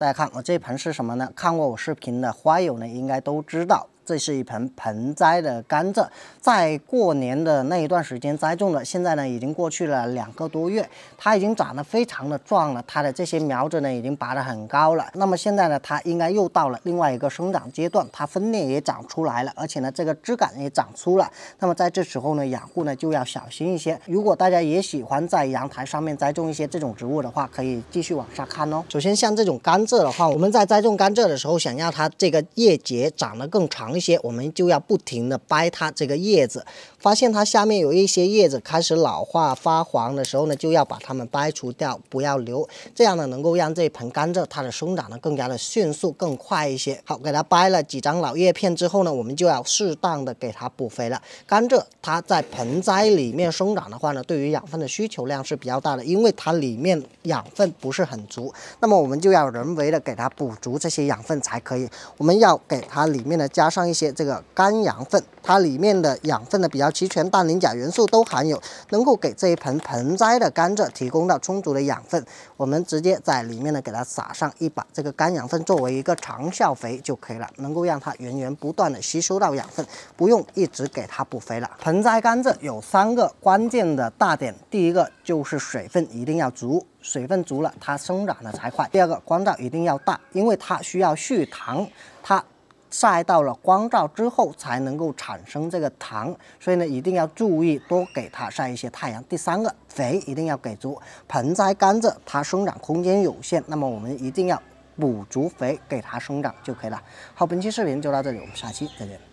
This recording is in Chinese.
大家看我这盆是什么呢？看过我视频的花友呢，应该都知道。这是一盆盆栽的甘蔗，在过年的那一段时间栽种的，现在呢已经过去了两个多月，它已经长得非常的壮了，它的这些苗子呢已经拔得很高了。那么现在呢，它应该又到了另外一个生长阶段，它分裂也长出来了，而且呢这个枝杆也长出了。那么在这时候呢，养护呢就要小心一些。如果大家也喜欢在阳台上面栽种一些这种植物的话，可以继续往下看哦。首先像这种甘蔗的话，我们在栽种甘蔗的时候，想要它这个叶节长得更长一。些我们就要不停的掰它这个叶子，发现它下面有一些叶子开始老化发黄的时候呢，就要把它们掰除掉，不要留。这样呢，能够让这盆甘蔗它的生长呢更加的迅速更快一些。好，给它掰了几张老叶片之后呢，我们就要适当的给它补肥了。甘蔗它在盆栽里面生长的话呢，对于养分的需求量是比较大的，因为它里面养分不是很足，那么我们就要人为的给它补足这些养分才可以。我们要给它里面呢加上。一些这个干养分，它里面的养分呢比较齐全，氮、磷、钾元素都含有，能够给这一盆盆栽的甘蔗提供到充足的养分。我们直接在里面呢给它撒上一把这个干养分，作为一个长效肥就可以了，能够让它源源不断的吸收到养分，不用一直给它补肥了。盆栽甘蔗有三个关键的大点，第一个就是水分一定要足，水分足了它生长的才快。第二个光照一定要大，因为它需要蓄糖，它。晒到了光照之后才能够产生这个糖，所以呢一定要注意多给它晒一些太阳。第三个，肥一定要给足。盆栽甘蔗它生长空间有限，那么我们一定要补足肥给它生长就可以了。好，本期视频就到这里，我们下期再见。